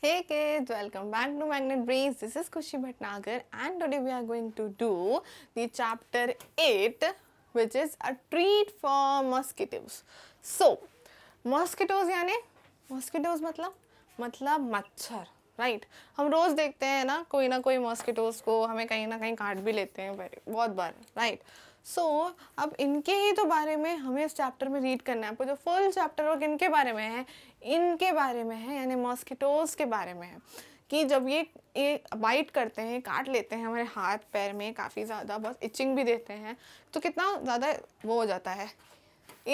Hey kids, welcome back to Magnet Breeze. This is Kushi Bhatnagar and today we are going to do the chapter 8 which is a treat for mosquitoes. So, mosquitoes yani mosquitoes matlab matlab मच्छर right right? हम रोज़ देखते हैं ना कोई ना कोई mosquitoes को हमें कहीं ना कहीं काट भी लेते हैं बहुत बार राइट right? सो so, अब इनके ही तो बारे में हमें इस चैप्टर में रीड करना है आपको जो फुल चैप्टर वर्क इनके बारे में है इनके बारे में है यानी मॉस्किटोज़ के बारे में है कि जब ये ये बाइट करते हैं काट लेते हैं हमारे हाथ पैर में काफ़ी ज़्यादा बहुत इचिंग भी देते हैं तो कितना ज़्यादा वो हो जाता है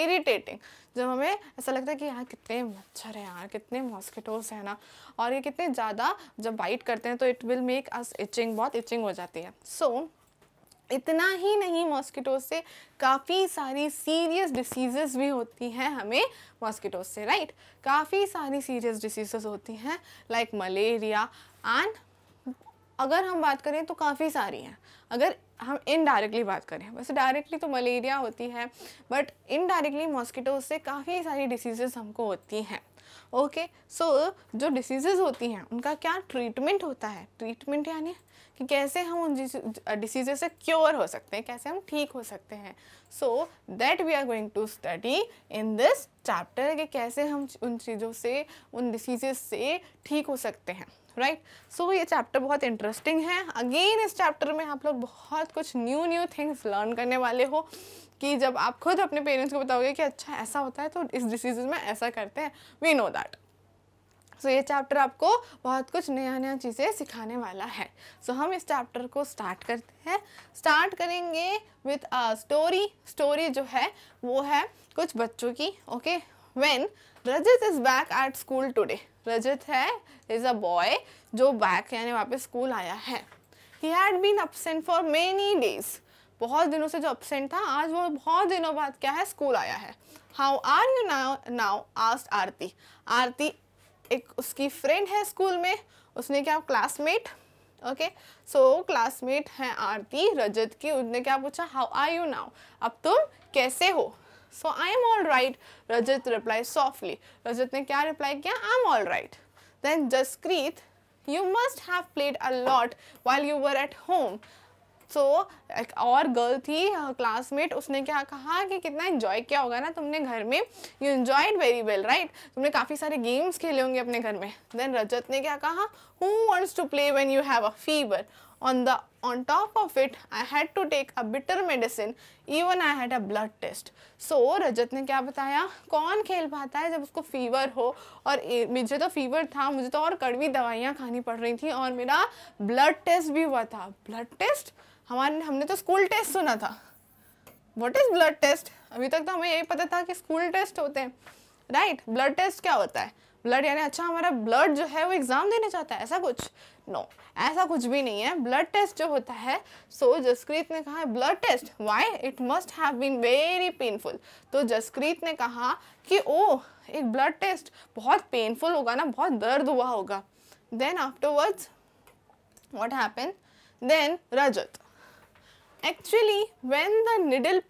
इरीटेटिंग जब हमें ऐसा लगता है कि यार कितने मच्छर हैं यार कितने मॉस्किटोज हैं ना और ये कितने ज़्यादा जब बाइट करते हैं तो it will make us itching बहुत इचिंग हो जाती है सो so, इतना ही नहीं मॉस्किटो से काफ़ी सारी सीरियस डिसीज़ेस भी होती हैं हमें मॉस्किटो से राइट काफ़ी सारी सीरियस डिसीज़ेस होती हैं लाइक मलेरिया एंड अगर हम बात करें तो काफ़ी सारी हैं अगर हम इनडायरेक्टली बात करें वैसे डायरेक्टली तो मलेरिया होती है बट इनडायरेक्टली मॉस्किटो से काफ़ी सारी डिसीज़ेस हमको होती हैं ओके सो जो डिसीज़ेस होती हैं उनका क्या ट्रीटमेंट होता है ट्रीटमेंट यानी कि कैसे हम उन डिसीजे से क्योर हो सकते हैं कैसे हम ठीक हो सकते हैं so that we are going to study in this chapter कि कैसे हम उन चीज़ों से उन डिसीजेज से ठीक हो सकते हैं राइट right? सो so, ये चैप्टर बहुत इंटरेस्टिंग है अगेन इस चैप्टर में आप लोग बहुत कुछ न्यू न्यू थिंग्स लर्न करने वाले हो कि जब आप खुद अपने पेरेंट्स को बताओगे कि अच्छा ऐसा होता है तो इस डिसीज़ में ऐसा करते हैं वी नो दैट सो तो ये चैप्टर आपको बहुत कुछ नया नया चीज़ें सिखाने वाला है सो so, हम इस चैप्टर को स्टार्ट करते हैं स्टार्ट करेंगे विथ स्टोरी स्टोरी जो है वो है कुछ बच्चों की okay when Rajat is back at school today Rajat है इज़ अ बॉय जो बैक यानी वापस स्कूल आया है he had been absent for many days बहुत दिनों से जो अपसेंट था आज वो बहुत दिनों बाद क्या है स्कूल आया है how are you now now asked Aarti Aarti एक उसकी फ्रेंड है स्कूल में उसने क्या क्लासमेट ओके सो क्लासमेट हैं आरती रजत की उसने क्या पूछा हाउ आर यू नाउ अब तुम कैसे हो so I am all right Rajat reply softly Rajat ने क्या रिप्लाई किया I am all right then Jaskirat you must have played a lot while you were at home so so, एक और गर्ल थी क्लासमेट उसने क्या कहा कि कितना इन्जॉय किया होगा ना तुमने घर में you enjoy very well right तुमने काफ़ी सारे गेम्स खेले होंगे अपने घर में देन रजत ने क्या कहा who wants to play when you have a fever on the on top of it I had to take a bitter medicine even I had a blood test so Rajat ने क्या बताया कौन खेल पाता है जब उसको फीवर हो और मुझे तो फीवर था मुझे तो और कड़वी दवाइयाँ खानी पड़ रही थी और मेरा ब्लड टेस्ट भी हुआ था ब्लड टेस्ट हमारे हमने तो स्कूल टेस्ट सुना था वॉट इज़ ब्लड टेस्ट अभी तक तो हमें यही पता था कि स्कूल टेस्ट होते हैं राइट ब्लड टेस्ट क्या होता है ब्लड यानी अच्छा हमारा ब्लड जो है वो एग्ज़ाम देने चाहता है ऐसा कुछ नो no, ऐसा कुछ भी नहीं है ब्लड टेस्ट जो होता है सो so जसक्रीत ने कहा blood test why it must have been very painful तो जसक्रीत ने कहा कि ओ एक ब्लड टेस्ट बहुत पेनफुल होगा ना बहुत दर्द हुआ होगा then afterwards what happen then Rajat Actually, when the needle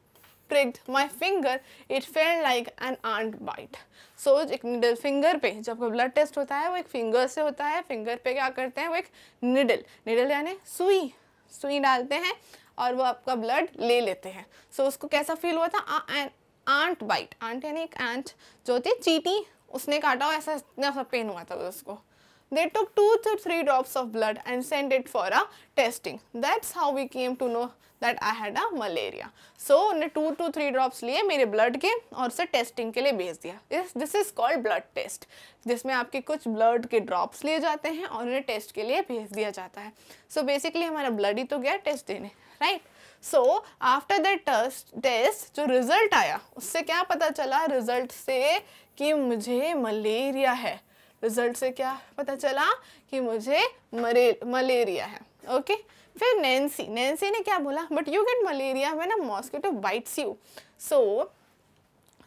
pricked my finger, it felt like an ant bite. So एक needle finger पे जब का blood test होता है वो एक finger से होता है finger पे क्या करते हैं वो एक needle needle यानी सुई सुई डालते हैं और वो आपका blood ले लेते हैं so, उसको कैसा feel हुआ था आंट बाइट आंट यानी एक आंट जो होती है चीटी उसने काटा और ऐसा इतना सा पेन हुआ था उसको they took two to three drops of blood and sent it for a testing. That's how we came to know that I had a malaria so उन्हें टू टू थ्री ड्रॉप्स लिए मेरे blood के और उसे testing के लिए भेज दिया this is called blood test जिसमें आपके कुछ ब्लड के ड्रॉप्स लिए जाते हैं और उन्हें टेस्ट के लिए भेज दिया जाता है सो so बेसिकली हमारा ब्लड ही तो गया टेस्ट देने right so after that test test जो रिजल्ट आया उससे क्या पता चला रिजल्ट से कि मुझे मलेरिया है रिजल्ट से क्या पता चला कि मुझे मरे मलेरिया है ओके okay? फिर नैन्सी नैन्सी ने क्या बोला but you get malaria when a mosquito bites you so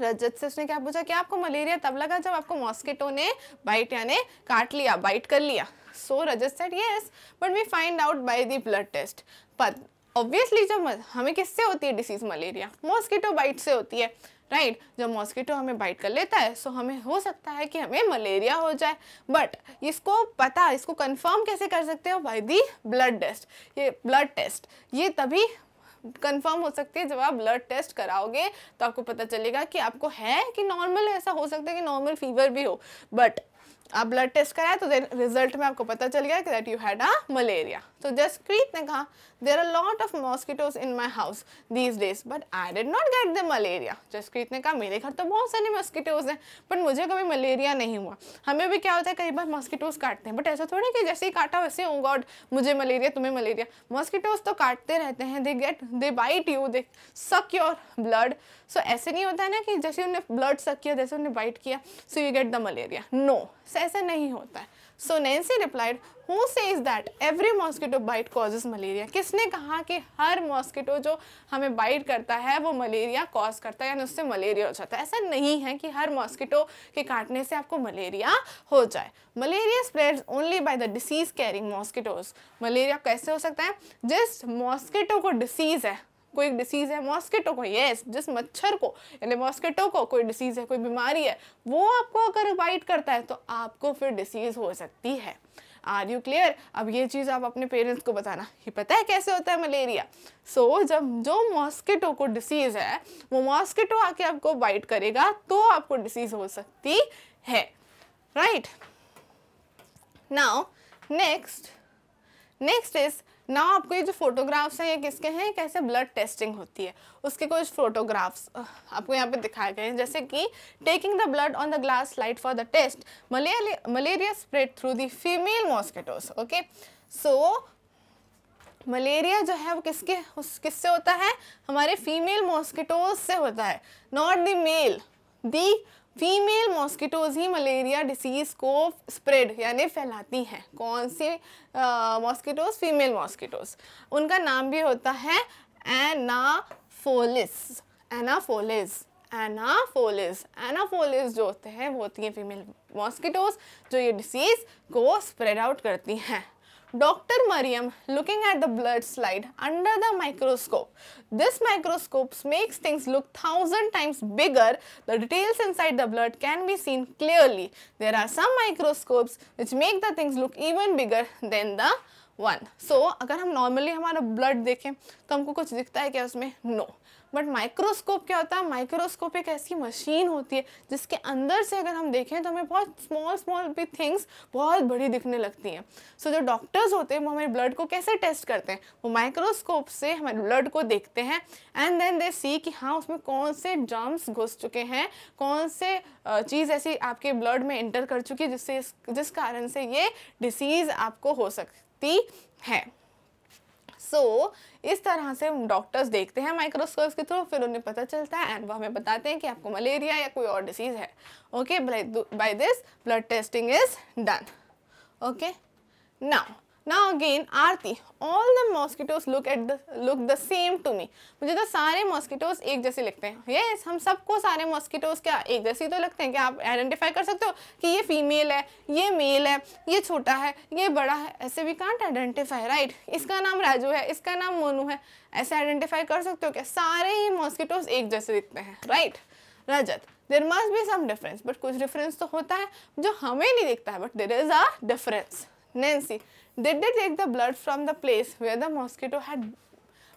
Rajat से उसने क्या पूछा कि आपको मलेरिया तब लगा जब आपको मॉस्किटो ने बाइट यानी काट लिया बाइट कर लिया so Rajat said yes but we find out by the blood test पर ऑब्वियसली जब हमें किससे होती है डिसीज़ मलेरिया मॉस्किटो बाइट से होती है राइट right? जब मॉस्किटो हमें बाइट कर लेता है सो हमें हो सकता है कि हमें मलेरिया हो जाए बट इसको पता इसको कंफर्म कैसे कर सकते हो बाई दी ब्लड टेस्ट ये ब्लड टेस्ट ये तभी कंफर्म हो सकती है जब आप ब्लड टेस्ट कराओगे तो आपको पता चलेगा कि आपको है कि नॉर्मल ऐसा हो सकता है कि नॉर्मल फीवर भी हो बट आप ब्लड टेस्ट कराए तो देन रिजल्ट में आपको पता चल गया कि that you had a malaria तो जसप्रीत ने कहा there are lot of mosquitoes in my house these days but I did not get the malaria Jasprit ने कहा मेरे घर तो बहुत सारे मॉस्किटोज हैं बट मुझे कभी मलेरिया नहीं हुआ हमें भी क्या होता है कई बार मॉस्किटोज काटते हैं बट ऐसा थोड़ा कि जैसे ही काटा वैसे ओ गॉड oh मुझे मलेरिया तुम्हें मलेरिया मॉस्किटोज तो काटते रहते हैं they get they bite you they suck your blood so ऐसे नहीं होता है ना कि जैसे उन्हें ब्लड सक किया जैसे उन्हें बाइट किया so you get the malaria no ऐसा नहीं होता है So replied who say is that every mosquito bite causes malaria किसने कहा कि हर मॉस्किटो जो हमें बाइट करता है वो मलेरिया कॉज करता है यानी उससे मलेरिया हो जाता है ऐसा नहीं है कि हर मॉस्किटो के काटने से आपको मलेरिया हो जाए malaria spread only by the disease carrying mosquitoes malaria कैसे हो सकता है जिस मॉस्किटो को डिसीज़ है कोई डिसीज़ है मॉस्किटो को येस जिस मच्छर को यानी मॉस्किटो को कोई डिसीज़ है कोई बीमारी है वो आपको अगर बाइट करता है तो आपको फिर डिसीज़ हो सकती है आर यू क्लियर अब ये चीज़ आप अपने पेरेंट्स को बताना ये पता है कैसे होता है मलेरिया सो so, जब जो मॉस्किटो को डिसीज़ है वो मॉस्किटो आके आपको बाइट करेगा तो आपको डिसीज़ हो सकती है right now next next is ना आपको ये जो फोटोग्राफ्स हैं ये किसके हैं कैसे ब्लड टेस्टिंग होती है उसके कुछ फोटोग्राफ्स आपको यहाँ पे दिखाए गए हैं जैसे कि taking the blood on the glass light for the test malaria spread through the female mosquitoes okay so malaria जो है वो किसके उस किससे होता है हमारे फीमेल मॉस्किटोज से होता है not the male the female mosquitoes ही मलेरिया डिसीज़ को स्प्रेड यानी फैलाती हैं कौन से मॉस्किटोज फीमेल मॉस्किटोज उनका नाम भी होता है एनाफोलिस एनाफोलिस एनाफोलिस एनाफोलिस जो होते हैं वो होती हैं फीमेल मॉस्किटोज जो ये डिसीज़ को स्प्रेड आउट करती हैं Dr. Mariam looking at the blood slide under the microscope. This microscope makes things look thousand times bigger. The details inside the blood can be seen clearly. There are some microscopes which make the things look even bigger than the one so so, अगर हम normally हमारा blood देखें तो हमको कुछ दिखता है क्या उसमें नो no. बट माइक्रोस्कोप क्या होता है माइक्रोस्कोप एक ऐसी मशीन होती है जिसके अंदर से अगर हम देखें तो हमें बहुत स्मॉल स्मॉल भी थिंग्स बहुत बड़ी दिखने लगती हैं सो so, जो डॉक्टर्स होते हैं वो हमारे ब्लड को कैसे टेस्ट करते हैं वो माइक्रोस्कोप से हमारे ब्लड को देखते हैं एंड देन दे सी कि हाँ उसमें कौन से जर्म्स घुस चुके हैं कौन से चीज़ ऐसी आपके ब्लड में इंटर कर चुकी है जिससे जिस कारण से ये डिसीज़ आपको हो सकती है सो so, इस तरह से डॉक्टर्स देखते हैं माइक्रोस्कोप के थ्रू फिर उन्हें पता चलता है एंड वो हमें बताते हैं कि आपको मलेरिया या कोई और डिसीज़ है okay by this blood testing is done okay now Now again Aarti, all the mosquitoes look at the look the same to me. मुझे तो सारे मॉस्किटोज एक जैसे लगते हैं Yes, हम सबको सारे mosquitoes क्या एक जैसे तो लगते हैं क्या आप identify कर सकते हो कि ये फीमेल है ये मेल है ये छोटा है ये बड़ा है ऐसे वी कांट आइडेंटिफाई राइट इसका नाम राजू है इसका नाम मोनू है ऐसे आइडेंटिफाई कर सकते हो क्या सारे ही मॉस्किटोज एक जैसे दिखते हैं right Rajat there must be some difference but कुछ डिफरेंस तो होता है जो हमें नहीं दिखता है but there is a difference Nancy did they take the blood from the place where the mosquito had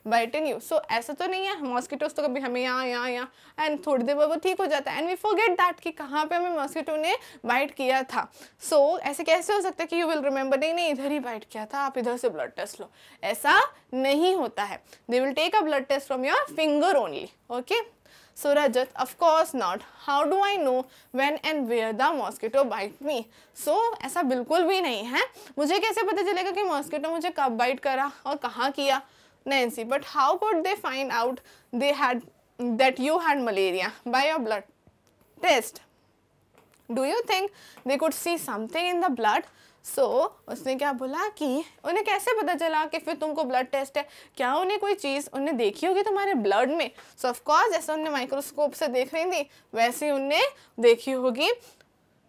bitten you so ऐसा तो नहीं है मॉस्किटोज तो कभी हमें यहाँ यहाँ यहाँ एंड थोड़ी देर बाद वो ठीक हो जाता है एंड वी फॉरगेट दैट कि कहाँ पे हमें मॉस्किटो ने बाइट किया था सो so, ऐसे कैसे हो सकता है कि यू विल रिमेंबर नहीं नहीं इधर ही बाइट किया था आप इधर से ब्लड टेस्ट लो ऐसा नहीं होता है they will take a blood test from your finger only okay So Rajat, of course not. How do I know when and where the mosquito bite me? So ऐसा बिल्कुल भी नहीं है मुझे कैसे पता चलेगा कि मॉस्किटो मुझे कब बाइट करा और कहाँ किया Nancy but how could they find out they had that you had malaria by your blood test do you think they could see something in the blood so so, उसने क्या बोला कि उन्हें कैसे पता चला कि फिर तुमको ब्लड टेस्ट है क्या उन्हें कोई चीज़ उन्हें देखी होगी तुम्हारे ब्लड में सो ऑफकोर्स जैसे उन्हें माइक्रोस्कोप से देख रही थी वैसे उन्हें देखी होगी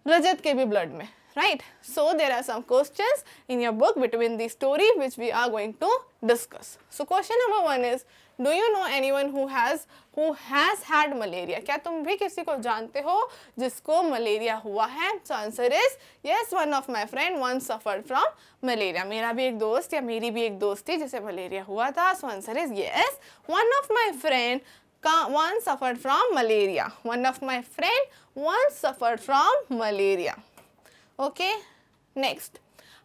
रजत के भी ब्लड में right so there are some question in your book between the story which we are going to discuss so question number one is do you know anyone who has had malaria क्या तुम भी किसी को जानते हो जिसको malaria हुआ है so answer is yes one of my friend one suffer from malaria मेरा भी एक दोस्त या मेरी भी एक दोस्त थी जिसे मलेरिया हुआ था so answer is yes one of my friend one suffer from malaria one of my friend one suffer from malaria okay next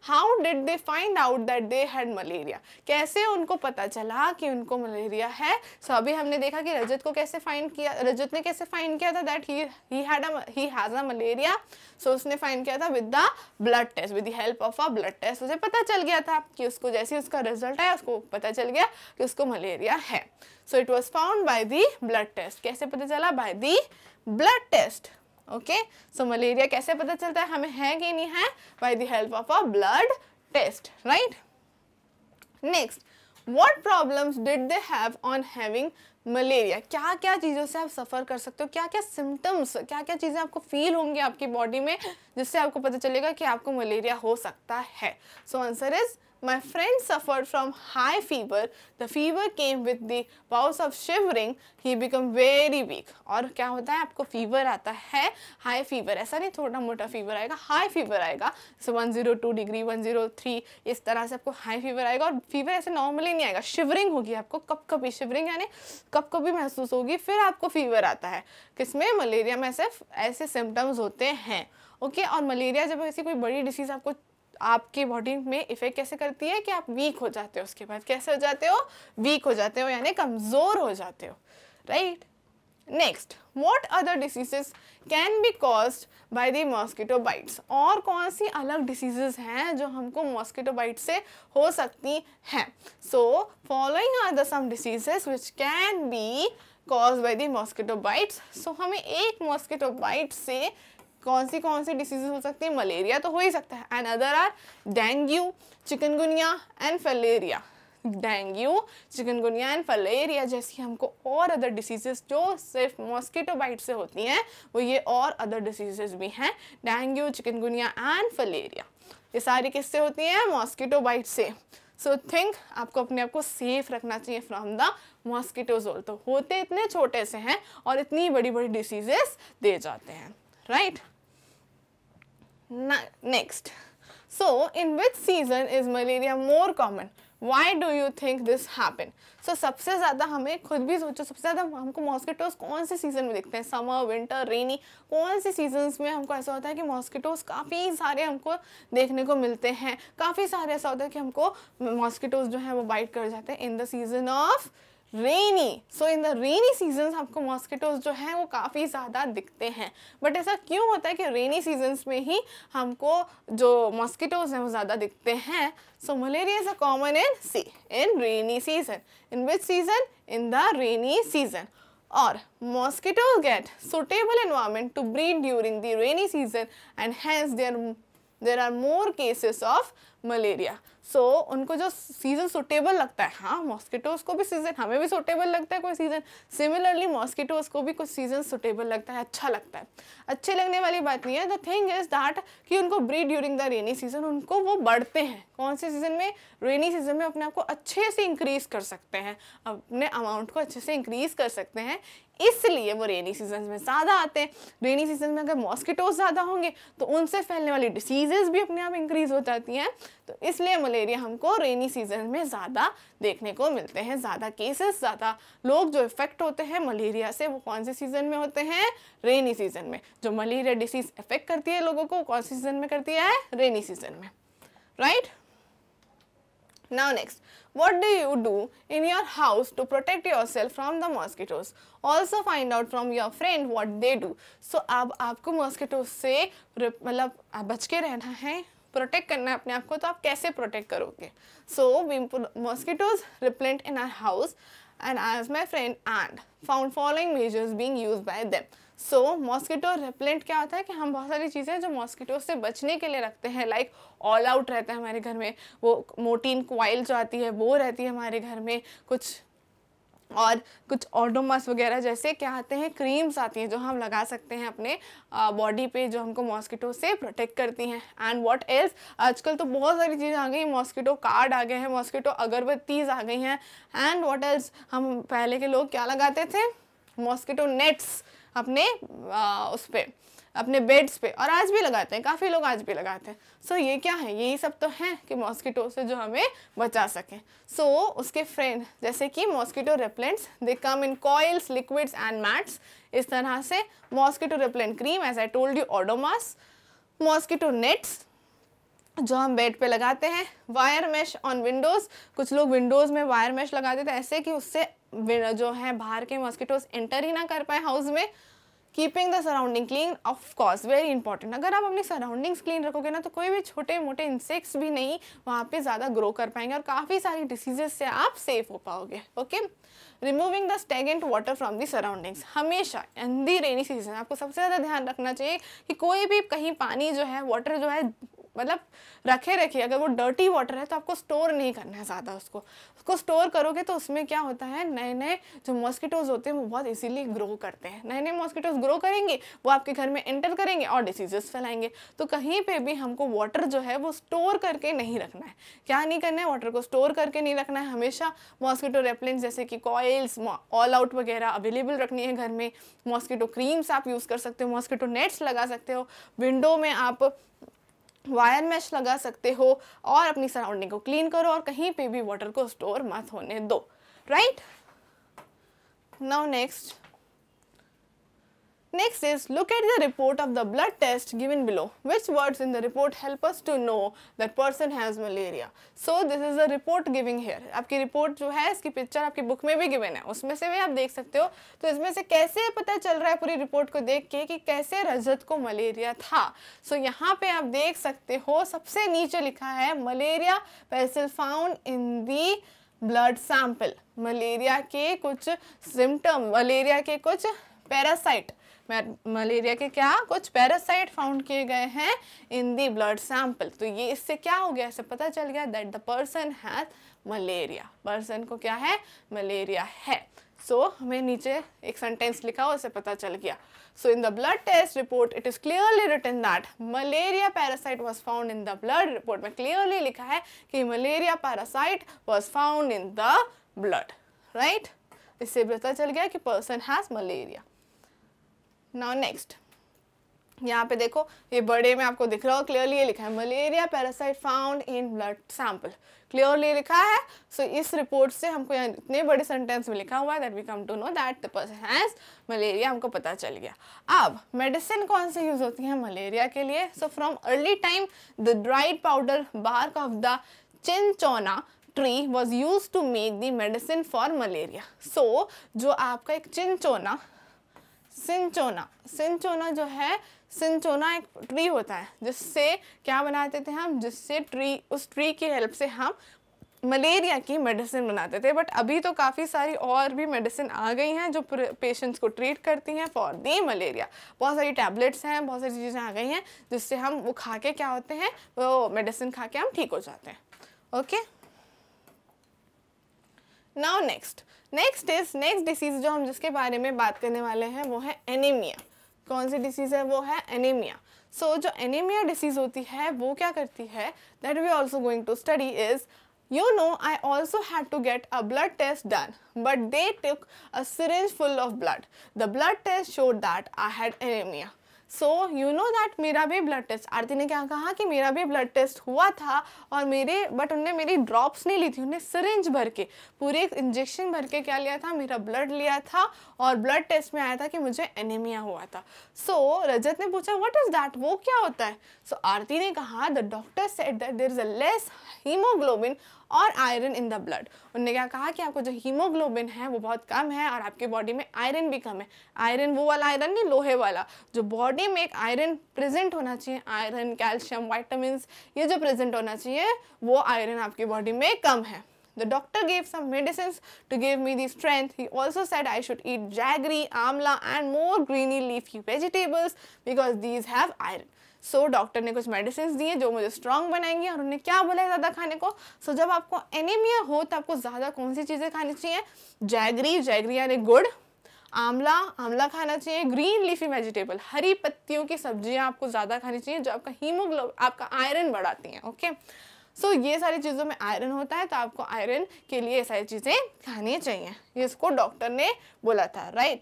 how did they find out that they had malaria कैसे उनको पता चला कि उनको malaria है so so, अभी हमने देखा कि रजत को कैसे फाइंड किया रजत ने कैसे फाइंड किया था that he had a he has a malaria so उसने फाइंड किया था with the blood test with the help of a blood test उसे पता चल गया था कि उसको जैसे उसका रिजल्ट आया उसको पता चल गया कि उसको मलेरिया है so it was found by the blood test कैसे पता चला by the blood test okay so malaria कैसे पता चलता है हमें है कि नहीं है by the help of a blood test right next what problems did they have on having malaria क्या क्या चीज़ों से आप सफ़र कर सकते हो क्या क्या सिम्टम्स क्या क्या चीज़ें आपको फील होंगी आपकी बॉडी में जिससे आपको पता चलेगा कि आपको मलेरिया हो सकता है so answer is My friend suffered from high fever. The fever came with the bouts of shivering. He became very weak. और क्या होता है आपको फीवर आता है हाई फीवर ऐसा नहीं थोड़ा मोटा फीवर आएगा हाई फीवर आएगा जैसे one zero two degree one zero three इस तरह से आपको हाई फीवर आएगा और फीवर ऐसे नॉर्मली नहीं आएगा शिवरिंग होगी आपको कप कभी शिवरिंग यानी कप कभी महसूस होगी फिर आपको फीवर आता है किसमें मलेरिया में सिर्फ ऐसे सिम्टम्स होते हैं ओके okay? और मलेरिया जब ऐसी कोई बड़ी डिसीज़ आपको आपके बॉडी में इफ़ेक्ट कैसे करती है कि आप वीक हो जाते हो उसके बाद कैसे हो जाते हो वीक हो जाते हो यानी कमज़ोर हो जाते हो right next what other diseases can be cause by the mosquito bites और कौन सी अलग डिसीजेज हैं जो हमको मॉस्किटो बाइट से हो सकती हैं so following are the some diseases which can be cause by the mosquito bites so हमें एक मॉस्किटो बाइट से कौन सी कौन सी डिसीजेज हो सकती है मलेरिया तो हो ही सकता है and other are dengue chikungunya and filaria dengue chikungunya and filaria जैसी हमको और अदर डिसीजेस जो सिर्फ मॉस्किटो बाइट से होती हैं वो ये और अदर डिसीजेस भी हैं डेंगू चिकनगुनिया एंड फलेरिया ये सारी किससे होती हैं मॉस्किटो बाइट से सो so थिंक आपको अपने आप को सेफ रखना चाहिए फ्रॉम द मॉस्किटोज तो होते इतने छोटे से हैं और इतनी बड़ी बड़ी डिसीजेस दे जाते हैं right right? next. So, in which season is malaria more common? Why do you think this happen? So, सबसे ज़्यादा हमें खुद भी सोचो सबसे ज़्यादा हमको मॉस्किटोज कौन से सीज़न में दिखते हैं समर विंटर रेनी कौन से सीजन्स में हमको ऐसा होता है कि मॉस्किटोज काफ़ी सारे हमको देखने को मिलते हैं काफ़ी सारे ऐसा होता है कि हमको मॉस्किटोज जो है वो बाइट कर जाते हैं in the season of rainy so in the rainy season आपको मॉस्किटोज जो हैं वो काफ़ी ज़्यादा दिखते हैं बट ऐसा क्यों होता है कि रेनी सीजन्स में ही हमको जो मॉस्किटोज हैं वो ज़्यादा दिखते हैं so malaria is a common in see in rainy season in which season in the rainy season और mosquitoes get suitable environment to breed during the rainy season and hence there, there are more cases of malaria. So so, उनको जो season suitable लगता है हाँ mosquitoes को भी season हमें भी सुटेबल लगता है कोई सीज़न सिमिलरली मॉस्किटोज को भी कुछ सीज़न सुटेबल लगता है अच्छा लगता है अच्छे लगने वाली बात नहीं है द थिंग इज़ दैट कि उनको breed during the rainy season उनको वो बढ़ते हैं कौन से सीज़न में रेनी सीज़न में अपने आप को अच्छे से इंक्रीज़ कर सकते हैं अपने अमाउंट को अच्छे से इंक्रीज़ कर सकते हैं इसलिए वो रेनी सीजन में ज़्यादा आते हैं रेनी सीजन में अगर मॉस्किटोज ज़्यादा होंगे तो उनसे फैलने वाली डिसीजेज भी अपने आप इंक्रीज़ हो जाती हैं तो इसलिए मलेरिया हमको रेनी सीजन में ज़्यादा देखने को मिलते हैं ज़्यादा केसेस ज़्यादा लोग जो इफेक्ट होते हैं मलेरिया से वो कौन से सीज़न में होते हैं रेनी सीज़न में जो मलेरिया डिसीज इफेक्ट करती है लोगों को कौन सीज़न में करती है रेनी सीजन में right now next what do you do in your house to protect yourself from the mosquitoes also find out from your friend what they do so अब आपको मॉस्किटोज से मतलब बच के रहना है प्रोटेक्ट करना है अपने आप को तो आप कैसे प्रोटेक्ट करोगे so we mosquitoes repellent in our house and आज my friend and found following measures being use by them so mosquito repellent क्या होता है कि हम बहुत सारी चीज़ें जो मॉस्किटो से बचने के लिए रखते हैं लाइक ऑल आउट रहता है हमारे घर में वो मोटीन क्वाइल जो आती है वो रहती है हमारे घर में कुछ और कुछ ऑडोमास वगैरह जैसे क्या आते हैं क्रीम्स आती हैं जो हम लगा सकते हैं अपने बॉडी पे जो हमको मॉस्किटो से प्रोटेक्ट करती हैं एंड व्हाट एल्स आजकल तो बहुत सारी चीज़ें आ गई मॉस्किटो कार्ड आ गए हैं मॉस्किटो अगरबत्तीज़ आ गई हैं एंड व्हाट एल्स हम पहले के लोग क्या लगाते थे मॉस्किटो नेट्स अपने आ, उस पर अपने बेड्स पे और आज भी लगाते हैं काफ़ी लोग आज भी लगाते हैं सो so, ये क्या है यही सब तो है कि मॉस्किटो से जो हमें बचा सकें सो so, उसके फ्रेंड जैसे कि mosquito repellents they come in coils liquids and mats इस तरह से mosquito repellent cream as I told you Odomos mosquito nets जो हम बेड पे लगाते हैं वायर मैश ऑन विंडोज़ कुछ लोग विंडोज़ में वायर मैश लगाते थे तो ऐसे कि उससे जो है बाहर के मॉस्किटोज एंटर ही ना कर पाए हाउस में keeping the surrounding clean of very important अगर आप अपनी सराउंडिंग्स क्लीन रखोगे ना तो कोई भी छोटे मोटे इंसेक्ट्स भी नहीं वहाँ पे ज़्यादा ग्रो कर पाएंगे और काफ़ी सारी डिसीजेज से आप सेफ हो पाओगे okay removing the stagnant water from the surroundings हमेशा इन दी रेनी सीजन आपको सबसे ज़्यादा ध्यान रखना चाहिए कि कोई भी कहीं पानी जो है वाटर जो है मतलब रखे रखे अगर वो डर्टी वाटर है तो आपको स्टोर नहीं करना है ज़्यादा उसको उसको स्टोर करोगे तो उसमें क्या होता है नए नए जो मॉस्किटोज होते हैं वो बहुत इजीली ग्रो करते हैं नए नए मॉस्किटोज ग्रो करेंगे वो आपके घर में एंटर करेंगे और डिसीजेस फैलाएंगे तो कहीं पर भी हमको वाटर जो है वो स्टोर करके नहीं रखना है क्या नहीं करना है वाटर को स्टोर करके नहीं रखना है हमेशा मॉस्किटो रेपलेंट जैसे कि कॉयल्स ऑल आउट वगैरह अवेलेबल रखनी है घर में मॉस्किटो क्रीम्स आप यूज़ कर सकते हो मॉस्किटो नेट्स लगा सकते हो विंडो में आप वायर मैश लगा सकते हो और अपनी सराउंडिंग को क्लीन करो और कहीं पे भी वाटर को स्टोर मत होने दो right now next Next is look at the report of the blood test given below. Which words in the report help us to know that person has malaria? So this is the report giving here. आपकी report जो है इसकी picture आपकी book में भी given है उसमें से भी आप देख सकते हो तो इसमें से कैसे पता चल रहा है पूरी report को देख के कि कैसे रजत को malaria था so, यहाँ पे आप देख सकते हो सबसे नीचे लिखा है malaria पेसिल found in the blood sample. Malaria के कुछ symptom, malaria के कुछ पैरासाइट मलेरिया के क्या कुछ पैरासाइट फाउंड किए गए हैं इन दी ब्लड सैंपल तो ये इससे क्या हो गया इसे पता चल गया that the person has malaria person को क्या है मलेरिया है सो so, हमें नीचे एक सेंटेंस लिखा उसे पता चल गया so in the blood test report it is clearly written that malaria parasite was found in the blood report में क्लियरली लिखा है कि malaria parasite was found in the blood right इससे पता चल गया कि person has malaria now next यहाँ पे देखो ये बड़े में आपको दिख रहा हो क्लियरली ये लिखा है malaria parasite found in blood sample clearly लिखा है सो so, इस रिपोर्ट से हमको यहाँ इतने बड़े सेंटेंस में लिखा हुआ है that we come to know that person has malaria हमको पता चल गया अब मेडिसिन कौन से यूज़ होती है मलेरिया के लिए so from early time the dried powder bark of the cinchona tree was use to make the medicine for malaria so जो आपका एक चिंचौना सिंचोना सिंचोना जो है सिंचोना एक ट्री होता है जिससे क्या बनाते थे हम जिससे ट्री उस ट्री की हेल्प से हम मलेरिया की मेडिसिन बनाते थे बट अभी तो काफ़ी सारी और भी मेडिसिन आ गई हैं जो पेशेंट्स को ट्रीट करती हैं फॉर दी मलेरिया बहुत सारी टैबलेट्स हैं बहुत सारी चीज़ें आ गई हैं जिससे हम वो खा के क्या होते हैं वो मेडिसिन खा के हम ठीक हो जाते हैं okay okay? Now next next is next disease जो हम जिसके बारे में बात करने वाले हैं वो है एनीमिया कौन सी डिसीज है वो है एनीमिया सो so, जो एनीमिया डिसीज होती है वो क्या करती है that we also going to study is you know I also had to get a blood test done but they took a syringe full of blood the blood test showed that I had anaemia so you know that मेरा भी blood test आरती ने क्या कहा कि मेरा भी blood test हुआ था और मेरे बट उनने मेरी ड्रॉप्स नहीं ली थी उन्हें सिरिंज भर के पूरे इंजेक्शन भर के क्या लिया था मेरा ब्लड लिया था और ब्लड टेस्ट में आया था कि मुझे एनेमिया हुआ था सो so, रजत ने पूछा वट इज़ दैट वो क्या होता है सो so, आरती ने कहा the doctor said that there is a less haemoglobin और आयरन इन द ब्लड उनने क्या कहा कि आपको जो हीमोग्लोबिन है वो बहुत कम है और आपके बॉडी में आयरन भी कम है आयरन वो वाला आयरन नहीं लोहे वाला जो बॉडी में एक आयरन प्रेजेंट होना चाहिए आयरन कैल्शियम वाइटामस ये जो प्रेजेंट होना चाहिए वो आयरन आपकी बॉडी में कम है The doctor gave some medicines to give me the strength. He also said I should eat jaggery, amla and more greeny leafy vegetables because these have iron. सो so, doctor ने कुछ medicine दिए जो मुझे strong बनाएंगे और उन्हें क्या बोला है ज़्यादा खाने को सो so, जब आपको एनीमिया हो तो आपको ज़्यादा कौन सी चीज़ें खानी चाहिए जैगरी जैगरी यानी गुड़ आंवला आंवला खाना चाहिए ग्रीन लीफी वेजिटेबल हरी पत्तियों की सब्जियां आपको ज़्यादा खानी चाहिए जो आपका हीमोग्लोब आपका आयरन बढ़ाती हैं ओके okay? सो so, ये सारी चीज़ों में आयरन होता है तो आपको आयरन के लिए ये सारी चीज़ें खानी चाहिए ये इसको डॉक्टर ने बोला था right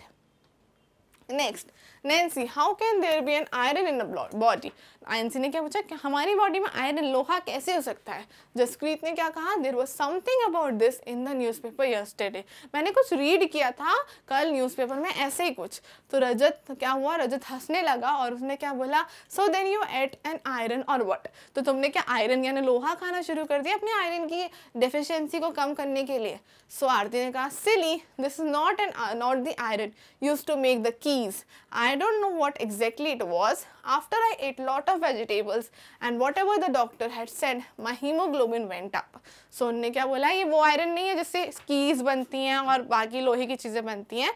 next how can there there be an iron in body Nancy ने क्या पूछा कि हमारी बॉडी में आयरन लोहा कैसे हो सकता है जसप्रीत ने क्या कहा there was something about this in the newspaper yesterday मैंने कुछ रीड किया था कल न्यूज पेपर में ऐसे ही कुछ तो रजत क्या हुआ रजत हंसने लगा और उसने क्या बोला so then you ate an iron और वट तो तुमने क्या आयरन यानी लोहा खाना शुरू कर दिया अपने आयरन की डेफिशिएंसी को कम करने के लिए सो so, आरती ने कहा silly this is not an not the iron use to make the keys iron don't know what what it was was. After I ate lot of vegetables and whatever the doctor had said, my hemoglobin went up. So उनने क्या बोला ये वो iron नहीं है जिससे skis बनती हैं और बाकी लोहे की चीज़ें बनती हैं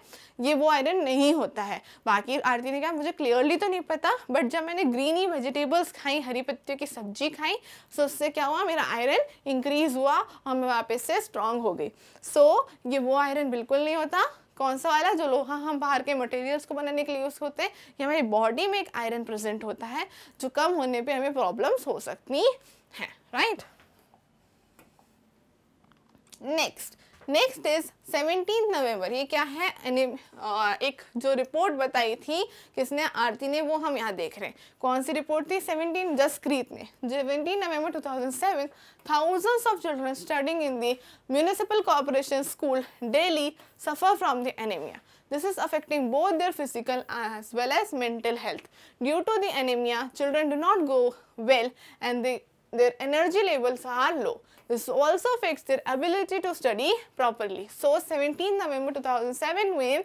ये वो आयरन नहीं होता है बाकी आरती ने कहा मुझे क्लियरली तो नहीं पता बट जब मैंने ग्रीनी वेजिटेबल्स खाई हरी पत्तियों की सब्जी खाई सो उससे क्या हुआ मेरा आयरन इंक्रीज़ हुआ और मैं वापस से स्ट्रांग हो गई सो so, ये वो आयरन बिल्कुल नहीं होता कौन सा वाला जो लोहा हम बाहर के मटेरियल्स को बनाने के लिए यूज़ होते हैं या हमारी बॉडी में एक आयरन प्रेजेंट होता है जो कम होने पर हमें प्रॉब्लम्स हो सकती हैं right next next is seventeen November ये क्या है एक जो रिपोर्ट बताई थी किसने आरती ने वो हम यहाँ देख रहे हैं कौन सी रिपोर्ट थी सेवनटीन जसक्रीत ने seventeen November two thousand seven thousands of children studying in the municipal corporation school daily suffer from the anaemia this is affecting both their physical as well as mental health due to the anaemia children do not go well and they, their energy levels are low This also affects their ability to study properly. So, 17 November 2007, we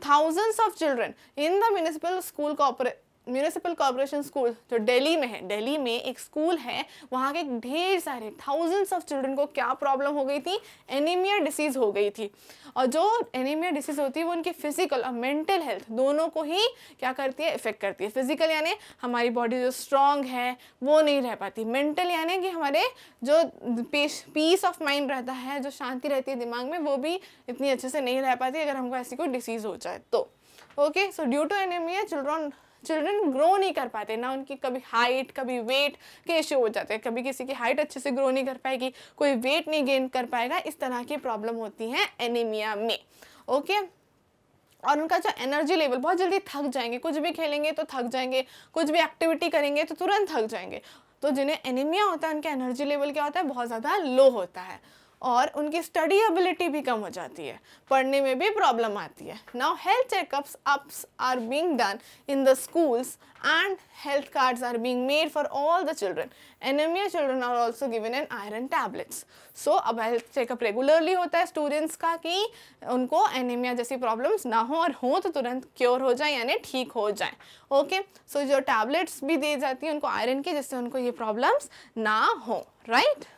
thousands of children in the municipal school corporate municipal corporation school जो दिल्ली में है दिल्ली में एक school है वहाँ के ढेर सारे थाउजेंड्स ऑफ चिल्ड्रन को क्या प्रॉब्लम हो गई थी एनीमिया डिसीज़ हो गई थी और जो एनीमिया डिसीज़ होती है वो उनकी फिजिकल और मेंटल हेल्थ दोनों को ही क्या करती है इफेक्ट करती है फिजिकल यानी हमारी बॉडी जो स्ट्रांग है वो नहीं रह पाती मेंटल यानी कि हमारे जो पीस ऑफ माइंड रहता है जो शांति रहती है दिमाग में वो भी इतनी अच्छे से नहीं रह पाती अगर हमको ऐसी कोई डिसीज़ हो जाए तो okay so due to anaemia children children grow नहीं कर पाते ना उनकी कभी हाइट कभी वेट के इश्यू हो जाते हैं कभी किसी की हाइट अच्छे से ग्रो नहीं कर पाएगी कोई वेट नहीं गेन कर पाएगा इस तरह की प्रॉब्लम होती है एनीमिया में ओके और उनका जो एनर्जी लेवल बहुत जल्दी थक जाएंगे कुछ भी खेलेंगे तो थक जाएंगे कुछ भी एक्टिविटी करेंगे तो तुरंत थक जाएंगे तो जिन्हें एनीमिया होता है उनका एनर्जी लेवल क्या होता है बहुत ज़्यादा लो होता है और उनकी स्टडी एबिलिटी भी कम हो जाती है पढ़ने में भी प्रॉब्लम आती है now health checkups ups are being done in the schools and health cards are being made for all the children anaemia children are also given an iron tablets so अब हेल्थ चेकअप रेगुलरली होता है students का कि उनको anaemia जैसी problems ना हो और हों तो तुरंत क्योर हो जाए यानी ठीक हो जाए ओके सो जो टैबलेट्स भी दी जाती हैं उनको आयरन की जिससे उनको ये प्रॉब्लम्स ना हो right right?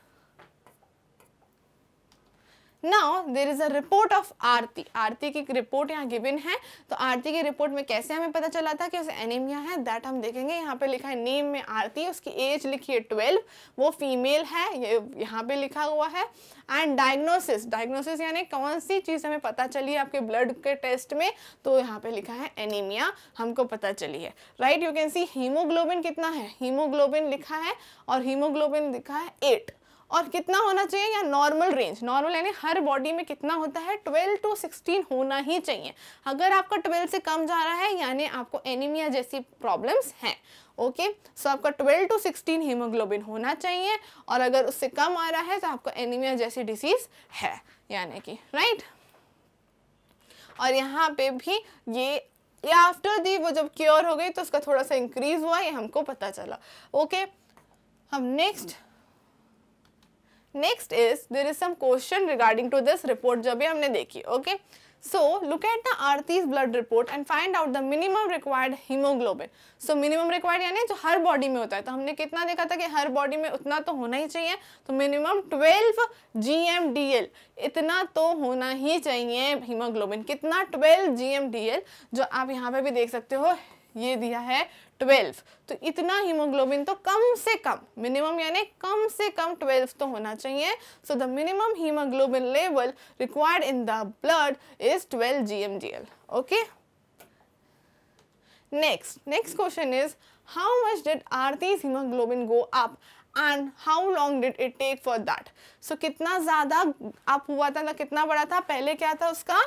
Now there is a report of Aarti Aarti की रिपोर्ट यहाँ गिवन है तो आरती की रिपोर्ट में कैसे हमें पता चला था कि उसे एनीमिया है दैट हम देखेंगे यहाँ पे लिखा है नेम में आरती उसकी एज लिखी है ट्वेल्व वो फीमेल है ये यहाँ पे लिखा हुआ है एंड डायग्नोसिस डायग्नोसिस यानी कौन सी चीज़ हमें पता चली है आपके ब्लड के टेस्ट में तो यहाँ पे लिखा है एनीमिया हमको पता चली है right you can see haemoglobin कितना है हीमोग्लोबिन लिखा है और हीमोग्लोबिन लिखा है एट और कितना होना चाहिए या नॉर्मल रेंज नॉर्मल यानी हर बॉडी में कितना होता है 12 टू 16 होना ही चाहिए अगर आपका 12 से कम जा रहा है यानी आपको एनीमिया जैसी प्रॉब्लम्स हैं ओके सो so, आपका 12 टू 16 हीमोग्लोबिन होना चाहिए और अगर उससे कम आ रहा है तो आपको एनीमिया जैसी डिसीज़ है यानी कि राइट और यहाँ पे भी ये या आफ्टर दी वो जब क्योर हो गई तो उसका थोड़ा सा इंक्रीज हुआ ये हमको पता चला ओके okay? हम next next is there is some question regarding to this report जो भी हमने देखी okay so look at the arthy's blood report and find out the minimum required hemoglobin so minimum required यानी जो हर body में होता है तो हमने कितना देखा था कि हर बॉडी में उतना तो होना ही चाहिए तो मिनिमम 12 GMDL इतना तो होना ही चाहिए हीमोग्लोबिन कितना 12 GMDL जो आप यहाँ पे भी देख सकते हो ये दिया है ट्वेल्व तो इतना हीमोग्लोबिन तो कम से कम मिनिमम यानी कम से कम ट्वेल्व तो होना चाहिए so the minimum haemoglobin level required in the blood is twelve G M G L okay next next question is how much did Aarti's haemoglobin go up and how long did it take for that so कितना ज़्यादा up हुआ था ना कितना बड़ा था पहले क्या था उसका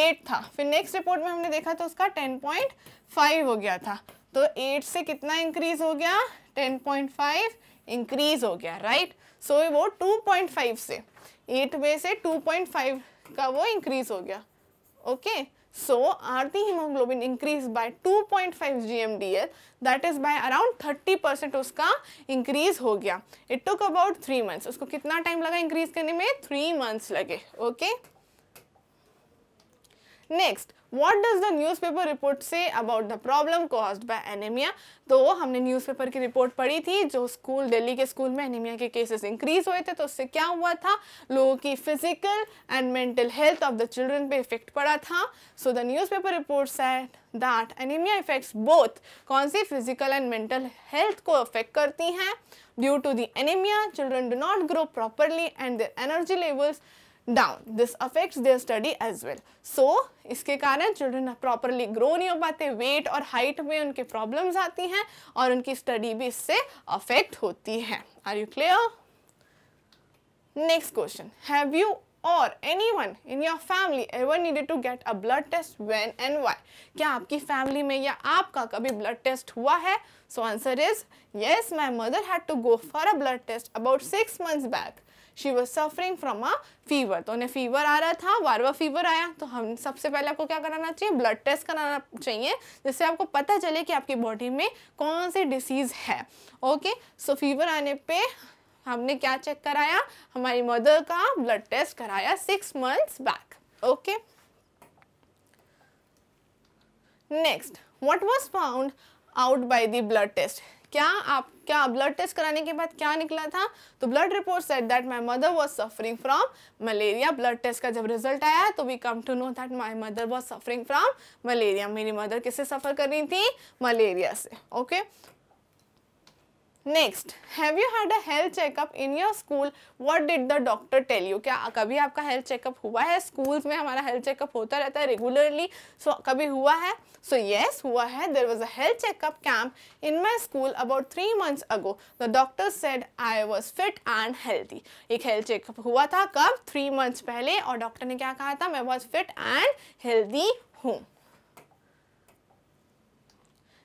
एट था फिर नेक्स्ट रिपोर्ट में हमने देखा था तो उसका टेन पॉइंट फाइव हो गया था तो एट से कितना इंक्रीज हो गया टेन पॉइंट फाइव इंक्रीज हो गया राइट सो so, वो टू पॉइंट फाइव से एट में से टू पॉइंट फाइव का वो इंक्रीज हो गया okay so our haemoglobin increase by 2.5 point five G M D L that is by around thirty percent उसका इंक्रीज हो गया it took about three months उसको कितना टाइम लगा इंक्रीज करने में थ्री मंथ्स लगे okay next what does the paper report say about the problem caused by anaemia तो हमने न्यूज़पेपर की रिपोर्ट पढ़ी थी जो स्कूल दिल्ली के स्कूल में एनीमिया के केसेस इंक्रीज हुए थे तो उससे क्या हुआ था लोगों की physical and mental health of the children पे इफेक्ट पड़ा था so the newspaper report said that anaemia effects both कौन सी फिजिकल एंड मेंटल हेल्थ को अफेक्ट करती हैं due to the anaemia children do not grow properly and their energy levels down this affect their study as well so इसके कारण children properly grow नहीं हो पाते वेट और हाइट में उनके प्रॉब्लम आती हैं और उनकी स्टडी भी इससे अफेक्ट होती है are you clear next question have you और anyone in your family ever needed to get a blood test when and why क्या आपकी फैमिली में या आपका कभी ब्लड टेस्ट हुआ है so answer is yes my mother had to go for a blood test about six months back she was suffering from a fever तो उन्हें फीवर आ रहा था वारवा फीवर आया तो हम सबसे पहले आपको क्या कराना चाहिए ब्लड टेस्ट कराना चाहिए जिससे आपको पता चले कि आपकी बॉडी में कौन सी डिसीज़ है ओके सो फीवर आने पर हमने क्या चेक कराया हमारी मदर का ब्लड टेस्ट कराया six months back okay next what was found out by the blood test क्या आप क्या ब्लड टेस्ट कराने के बाद क्या निकला था तो blood report said that my mother was suffering from malaria blood test का जब रिजल्ट आया तो we come to know that my mother was suffering from malaria मेरी मदर किससे सफ़र कर रही थी मलेरिया से okay next have you had a health checkup in your school what did the doctor tell you क्या कभी आपका health checkup हुआ है स्कूल्स में हमारा हेल्थ चेकअप होता रहता है रेगुलरली सो so, कभी हुआ है सो so, यस yes, हुआ है there was a health checkup camp in my school about three months ago the doctor said I was fit and healthy एक हेल्थ चेकअप हुआ था कब थ्री मंथ्स पहले और डॉक्टर ने क्या कहा था मैं वॉज फिट एंड हेल्दी हूँ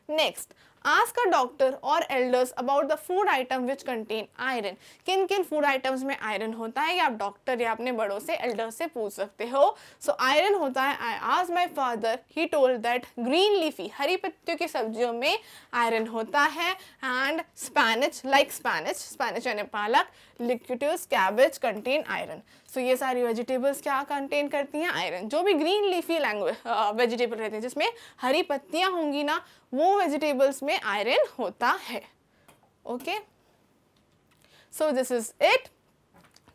नेक्स्ट आस्क अ डॉक्टर और elders about the food item which contain iron किन किन फूड आइटम्स में आयरन होता है या आप डॉक्टर या अपने बड़ों से एल्डर्स से पूछ सकते हो सो so, आयरन होता है I ask my father he told that green leafy हरी पत्तियों की सब्जियों में आयरन होता है एंड स्पैनिच लाइक स्पैनिच स्पैनिच यानी पालक लिक्विट कैबेज कंटेन आयरन सो तो ये सारी वेजिटेबल्स क्या कंटेन करती हैं आयरन जो भी ग्रीन लीफी लैंग्वेज वेजिटेबल रहते हैं जिसमें हरी पत्तियां होंगी ना वो वेजिटेबल्स में आयरन होता है okay so this is it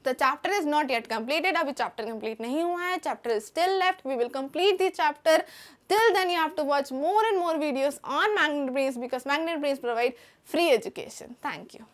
the chapter is not yet completed अभी चैप्टर कम्प्लीट नहीं हुआ है chapter is still left we will complete this chapter till then you have to watch more and more videos on Magnet Brains because Magnet Brains provide free education thank you